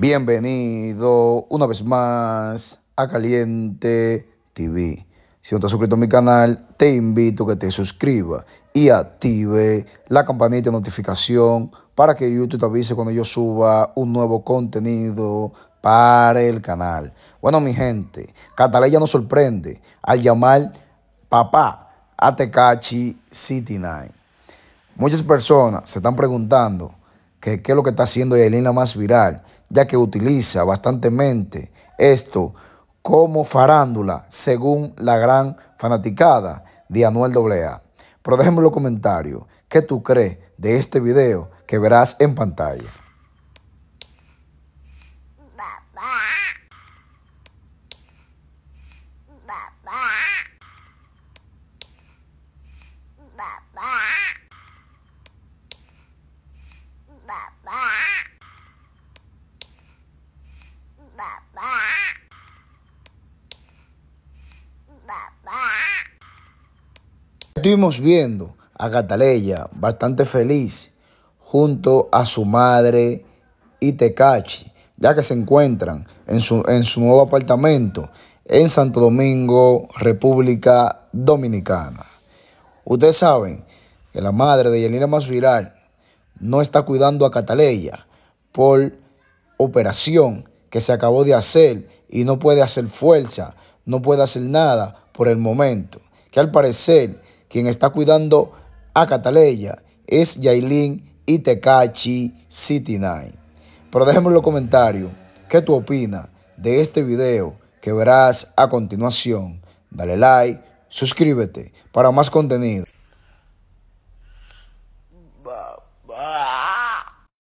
Bienvenido una vez más a Caliente TV. Si no te has suscrito a mi canal, te invito a que te suscribas y active la campanita de notificación para que YouTube te avise cuando yo suba un nuevo contenido para el canal. Bueno, mi gente, Cataleya nos sorprende al llamar papá a Tecachi City 9. Muchas personas se están preguntando que, es lo que está haciendo Yailin más viral, ya que utiliza bastantemente esto como farándula, según la gran fanaticada de Anuel doblea Pero déjame en los comentarios qué tú crees de este video que verás en pantalla. Estuvimos viendo a Cataleya bastante feliz junto a su madre y Tecachi, ya que se encuentran en su, en su nuevo apartamento en Santo Domingo, República Dominicana. Ustedes saben que la madre de Yelena Masviral no está cuidando a Cataleya por operación que se acabó de hacer y no puede hacer fuerza, no puede hacer nada por el momento. Que al parecer quien está cuidando a Cataleya es Yailin Itekachi City 9. Pero déjame en los comentarios qué tú opinas de este video que verás a continuación. Dale like, suscríbete para más contenido.